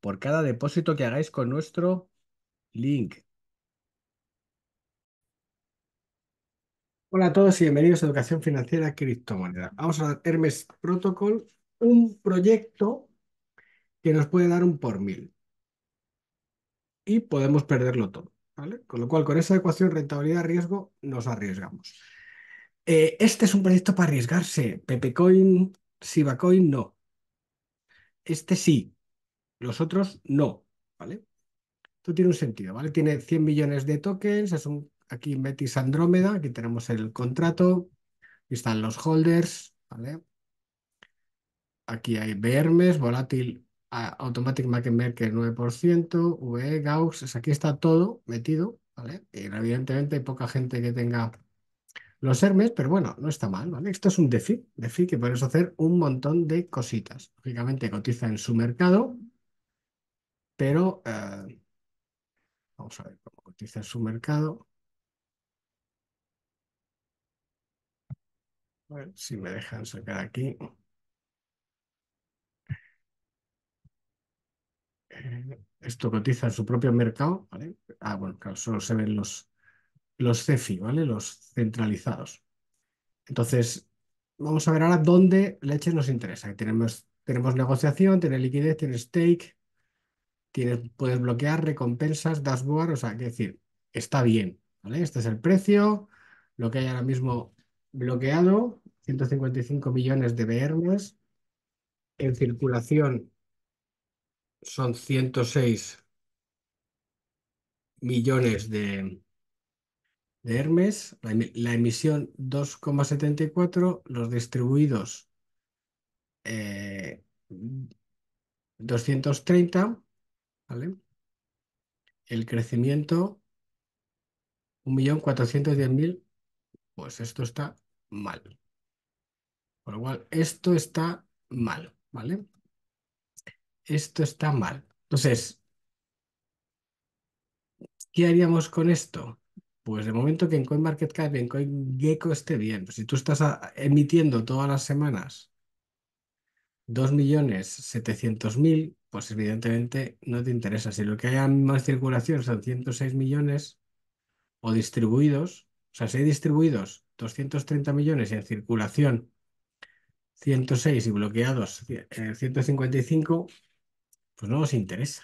por cada depósito que hagáis con nuestro link. Hola a todos y bienvenidos a Educación Financiera Criptomoneda. Vamos a Hermes Protocol, un proyecto que nos puede dar un por mil y podemos perderlo todo. Con lo cual, con esa ecuación rentabilidad-riesgo, nos arriesgamos. Eh, este es un proyecto para arriesgarse. Pepecoin, Sibacoin, no. Este sí, los otros no, ¿vale? Esto tiene un sentido, ¿vale? Tiene 100 millones de tokens, es un, aquí Metis Andrómeda, aquí tenemos el contrato, aquí están los holders, ¿vale? Aquí hay Hermes volátil Automatic Market Maker 9%, VE, Gauss, aquí está todo metido, ¿vale? Y evidentemente hay poca gente que tenga los Hermes, pero bueno, no está mal, ¿vale? Esto es un DeFi, DeFi que puedes hacer un montón de cositas. Lógicamente cotiza en su mercado pero eh, vamos a ver cómo cotiza su mercado. A si me dejan sacar aquí. Eh, esto cotiza su propio mercado, ¿vale? Ah, bueno, claro, solo se ven los, los CEFI, ¿vale? Los centralizados. Entonces, vamos a ver ahora dónde leche nos interesa. Tenemos, tenemos negociación, tiene liquidez, tiene stake, puedes bloquear recompensas, dashboard, o sea, que decir, está bien, Este es el precio, lo que hay ahora mismo bloqueado, 155 millones de BRMs, en circulación son 106 millones de, de Hermes, la, emisión 2,74, los distribuidos 230 eh, ¿vale? El crecimiento, 1.410.000, pues esto está mal. Por lo cual, esto está mal, ¿vale? Esto está mal. Entonces, ¿qué haríamos con esto? Pues de momento que en CoinMarketCap y en CoinGecko esté bien. Si tú estás ah, emitiendo todas las semanas 2.700.000, pues evidentemente no te interesa. Si lo que hay en más circulación son 106 millones o distribuidos, o sea, si hay distribuidos 230 millones y en circulación 106 y bloqueados 155, eh, pues no os interesa.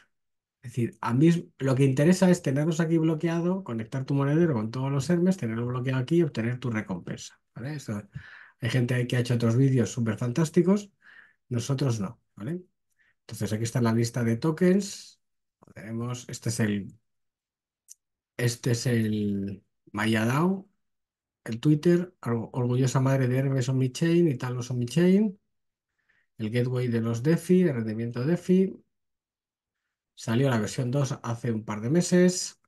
Es decir, a mí lo que interesa es tenerlos aquí bloqueado, conectar tu monedero con todos los Hermes tenerlo bloqueado aquí y obtener tu recompensa. ¿vale? hay gente que ha hecho otros vídeos súper fantásticos, nosotros no. ¿vale? Entonces aquí está la lista de tokens. Tenemos, este es el, este es el MayaDAO, el Twitter, orgullosa madre de Hermes on chain y tal, on chain, el gateway de los DeFi, el rendimiento DeFi. Salió la versión 2 hace un par de meses.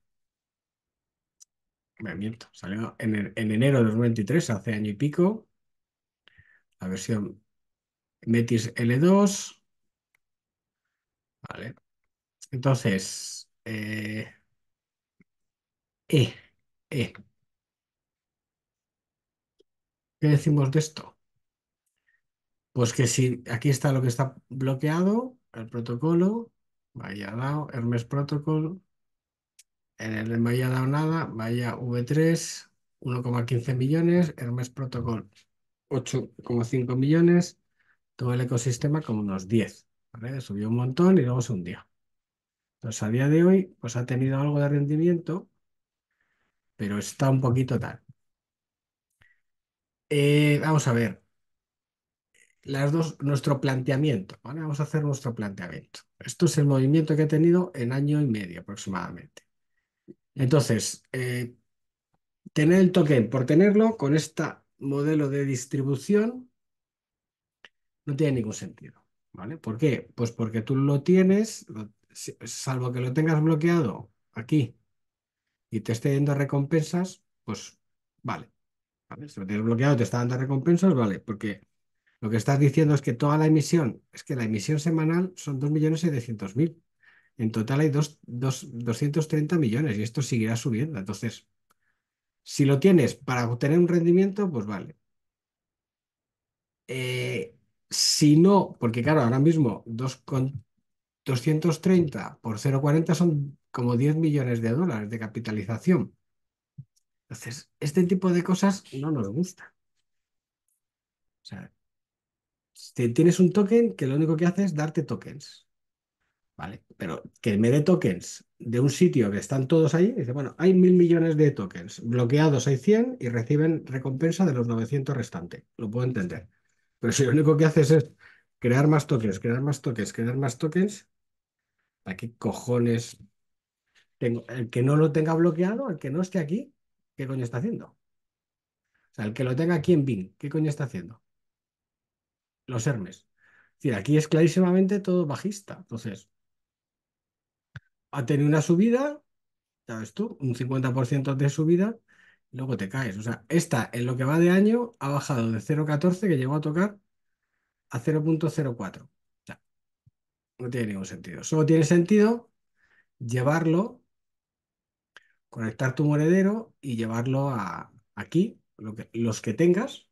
Me miento, salió en, en enero de 2023, hace año y pico. La versión Metis L2, Vale. Entonces, eh, eh, eh. ¿Qué decimos de esto? Pues que si aquí está lo que está bloqueado, el protocolo, vaya dado, Hermes Protocol, en el no haya dado nada, vaya V3, 1,15 millones, Hermes Protocol, 8,5 millones, todo el ecosistema como unos 10. Subió un montón y luego se hundió. Entonces, a día de hoy, pues ha tenido algo de rendimiento, pero está un poquito tal. Eh, vamos a ver. Las dos, nuestro planteamiento, Vamos a hacer nuestro planteamiento. Esto es el movimiento que ha tenido en año y medio aproximadamente. Entonces, eh, tener el token, por tenerlo, con este modelo de distribución, no tiene ningún sentido. ¿vale? ¿Por qué? Pues porque tú lo tienes, salvo que lo tengas bloqueado aquí y te esté dando recompensas, pues vale. Si lo tienes bloqueado, y te está dando recompensas, vale, porque lo que estás diciendo es que toda la emisión, es que la emisión semanal son 2.700.000. En total hay dos, 230 millones y esto seguirá subiendo. Entonces, si lo tienes para obtener un rendimiento, pues vale. Eh, si no, porque claro, ahora mismo dos 230 por 0,40 son como 10 millones de dólares de capitalización. Entonces, este tipo de cosas no nos gusta. O sea, si tienes un token que lo único que hace es darte tokens. ¿Vale? Pero que me dé tokens de un sitio que están todos ahí, dice, bueno, hay mil millones de tokens, bloqueados hay 100 y reciben recompensa de los 900 restantes. Lo puedo entender. Pero si lo único que haces es crear más tokens, crear más tokens, crear más tokens, ¿para qué cojones tengo? El que no lo tenga bloqueado, el que no esté aquí, ¿qué coño está haciendo? O sea, el que lo tenga aquí en Bing, ¿qué coño está haciendo? Los Hermes. Es decir, aquí es clarísimamente todo bajista. Entonces, ha tenido una subida, ¿sabes tú? Un 50% de subida luego te caes. O sea, esta en lo que va de año ha bajado de 0,14 que llegó a tocar a 0.04. O sea, no tiene ningún sentido. Solo tiene sentido llevarlo, conectar tu moredero y llevarlo a aquí, los que tengas.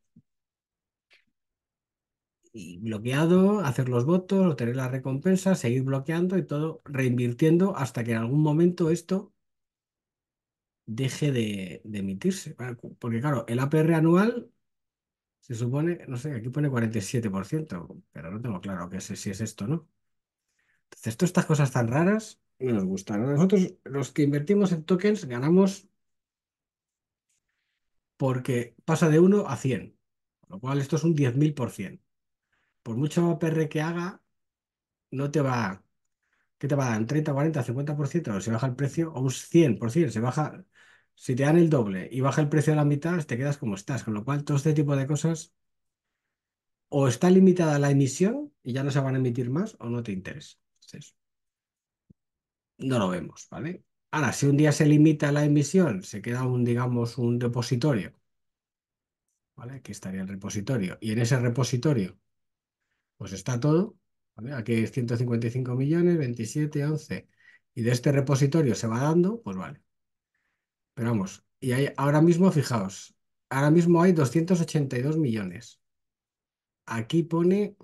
Y bloqueado, hacer los votos, obtener la recompensa, seguir bloqueando y todo reinvirtiendo hasta que en algún momento esto deje de, emitirse. Porque claro, el APR anual se supone, no sé, aquí pone 47%, pero no tengo claro que sé si es esto o no. Entonces, todas estas cosas tan raras no nos gustan. Nosotros, los que invertimos en tokens, ganamos porque pasa de 1 a 100, con lo cual esto es un 10.000%. Por mucho APR que haga, no te va... ¿Qué te va a dar? ¿Un 30, 40, 50%? Se baja el precio, o un 100%, se baja si te dan el doble y baja el precio a la mitad, te quedas como estás. Con lo cual, todo este tipo de cosas o está limitada la emisión y ya no se van a emitir más o no te interesa. no lo vemos, ¿vale? Ahora, si un día se limita la emisión, se queda un, digamos, un repositorio, ¿vale? Aquí estaría el repositorio. Y en ese repositorio, pues está todo, Aquí es 155 millones, 27, 11. Y de este repositorio se va dando, pues vale, pero vamos, y hay, ahora mismo, fijaos, ahora mismo hay 282 millones. Aquí pone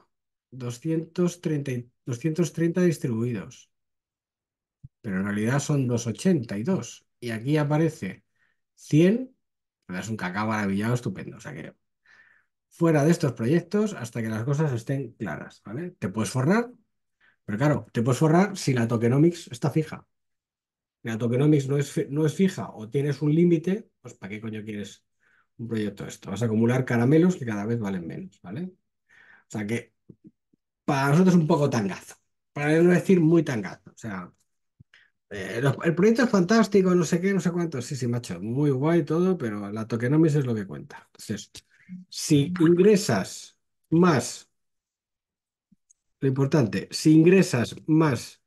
230, 230 distribuidos, pero en realidad son 282. Y aquí aparece 100, es un cacao maravillado estupendo. O sea que fuera de estos proyectos hasta que las cosas estén claras, ¿vale? Te puedes forrar, pero claro, te puedes forrar si la tokenomics está fija la tokenomics no es, no es fija o tienes un límite, pues ¿para qué coño quieres un proyecto esto? Vas a acumular caramelos que cada vez valen menos, ¿vale? O sea que para nosotros es un poco tangazo, para no decir muy tangazo, o sea... Eh, el proyecto es fantástico, no sé qué, no sé cuánto. Sí, sí, macho, muy guay todo, pero la tokenomics es lo que cuenta. Entonces, si ingresas más lo importante, si ingresas más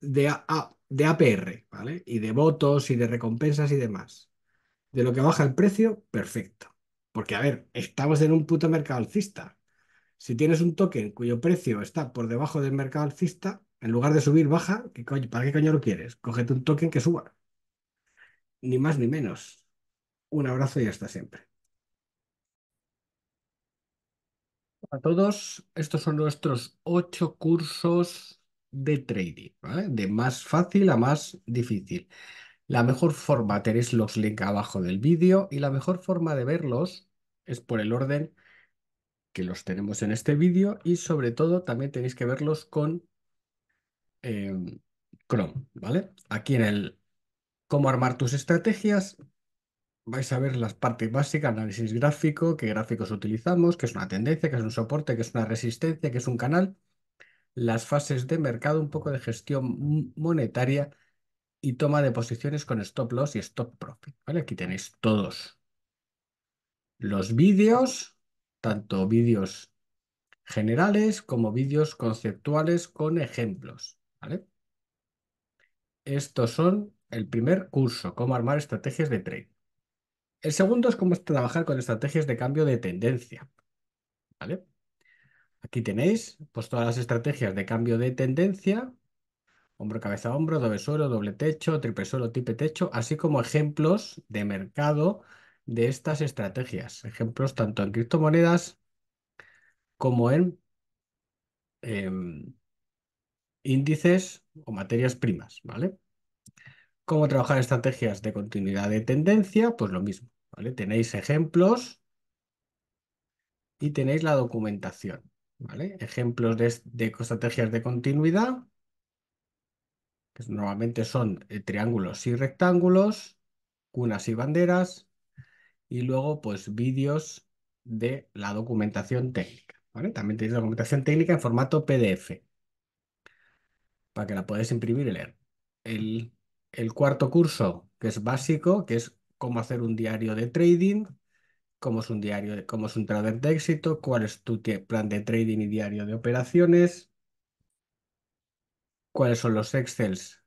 de a, a, de APR, ¿vale? Y de votos y de recompensas y demás. De lo que baja el precio, perfecto. Porque, a ver, estamos en un puto mercado alcista. Si tienes un token cuyo precio está por debajo del mercado alcista, en lugar de subir, baja, ¿para qué coño lo quieres? Cógete un token que suba. Ni más ni menos. Un abrazo y hasta siempre. A todos, estos son nuestros ocho cursos de trading, ¿vale? De más fácil a más difícil. La mejor forma, tenéis los links abajo del vídeo y la mejor forma de verlos es por el orden que los tenemos en este vídeo y sobre todo también tenéis que verlos con em, Chrome, ¿vale? Aquí en el cómo armar tus estrategias vais a ver las partes básicas, análisis gráfico, qué gráficos utilizamos, qué es una tendencia, qué es un soporte, qué es una resistencia, qué es un canal las fases de mercado, un poco de gestión monetaria y toma de posiciones con stop loss y stop profit. ¿vale? Aquí tenéis todos los vídeos, tanto vídeos generales como vídeos conceptuales con ejemplos. ¿vale? Estos son el primer curso, cómo armar estrategias de trade. El segundo es cómo trabajar con estrategias de cambio de tendencia. ¿Vale? Aquí tenéis pues, todas las estrategias de cambio de tendencia, hombro, cabeza, hombro, doble suelo, doble techo, triple suelo, tipe techo, así como ejemplos de mercado de estas estrategias. Ejemplos tanto en criptomonedas como en em, índices o materias primas, ¿vale? ¿Cómo trabajar estrategias de continuidad de tendencia? Pues lo mismo, ¿vale? Tenéis ejemplos y tenéis la documentación. Ejemplos de, estrategias de continuidad, que pues normalmente son eh, triángulos y rectángulos, cunas y banderas, y luego pues vídeos de la documentación técnica. También tenéis documentación técnica en formato PDF para que la podáis imprimir y leer. El, el cuarto curso, que es básico, que es cómo hacer un diario de trading, cómo es un diario, cómo es un trader de éxito, cuál es tu plan de trading y diario de operaciones, cuáles son los Excels,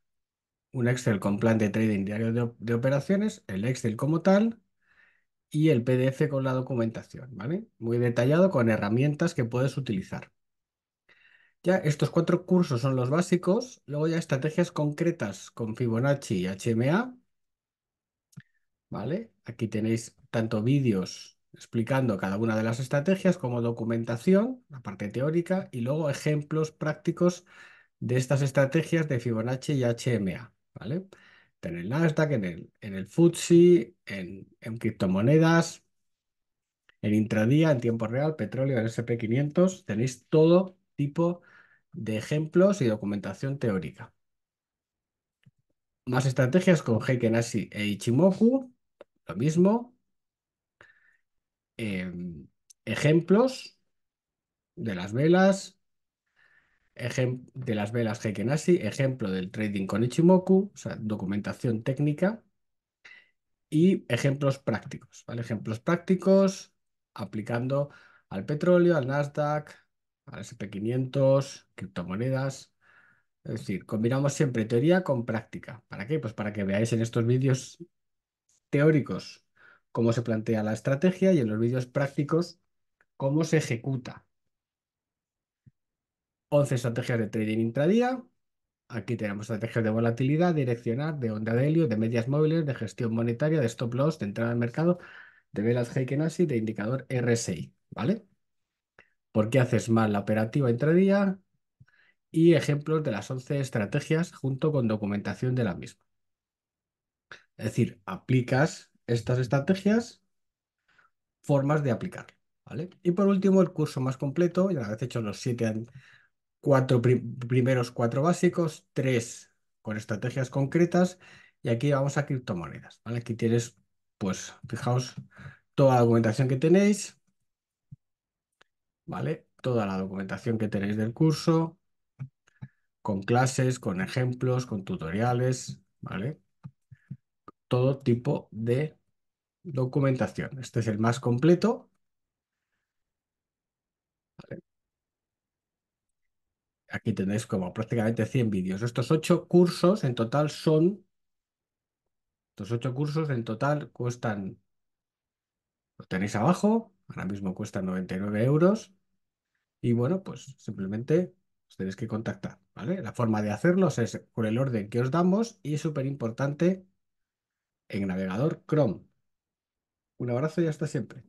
un Excel con plan de trading y diario de, de operaciones, el Excel como tal y el PDF con la documentación, ¿vale? Muy detallado con herramientas que puedes utilizar. Ya estos cuatro cursos son los básicos, luego ya estrategias concretas con Fibonacci y HMA, ¿vale? Aquí tenéis tanto vídeos explicando cada una de las estrategias como documentación, la parte teórica, y luego ejemplos prácticos de estas estrategias de Fibonacci y HMA, ¿vale? En el Nasdaq, en el, en el FTSE, en, en criptomonedas, en intradía, en tiempo real, petróleo, en SP500, tenéis todo tipo de ejemplos y documentación teórica. Más estrategias con Heiken e Ichimoku, lo mismo, Em, ejemplos de las velas, de las velas Ashi, ejemplo del trading con Ichimoku, o sea, documentación técnica y ejemplos prácticos, Ejemplos prácticos aplicando al petróleo, al Nasdaq, al SP500, criptomonedas. Es decir, combinamos siempre teoría con práctica. ¿Para qué? Pues para que veáis en estos vídeos teóricos cómo se plantea la estrategia y en los vídeos prácticos cómo se ejecuta. 11 estrategias de trading intradía. Aquí tenemos estrategias de volatilidad, direccionar, de onda de helio, de medias móviles, de gestión monetaria, de stop loss, de entrada al mercado, de velas Heikenasi, de indicador RSI, ¿vale? ¿Por qué haces mal la operativa intradía? Y ejemplos de las 11 estrategias junto con documentación de la misma. Es decir, aplicas estas estrategias, formas de aplicar. ¿vale? Y por último, el curso más completo, ya vez hecho los siete, cuatro primeros cuatro básicos, tres con estrategias concretas, y aquí vamos a criptomonedas. ¿vale? Aquí tienes, pues, fijaos, toda la documentación que tenéis, ¿vale? Toda la documentación que tenéis del curso, con clases, con ejemplos, con tutoriales, ¿vale? todo tipo de documentación. Este es el más completo. Aquí tenéis como prácticamente 100 vídeos. Estos ocho cursos en total son... Estos ocho cursos en total cuestan... Lo tenéis abajo. Ahora mismo cuestan 99 euros. Y bueno, pues simplemente os tenéis que contactar. ¿vale? La forma de hacerlos es por el orden que os damos y es súper importante en navegador Chrome. Un abrazo y hasta siempre.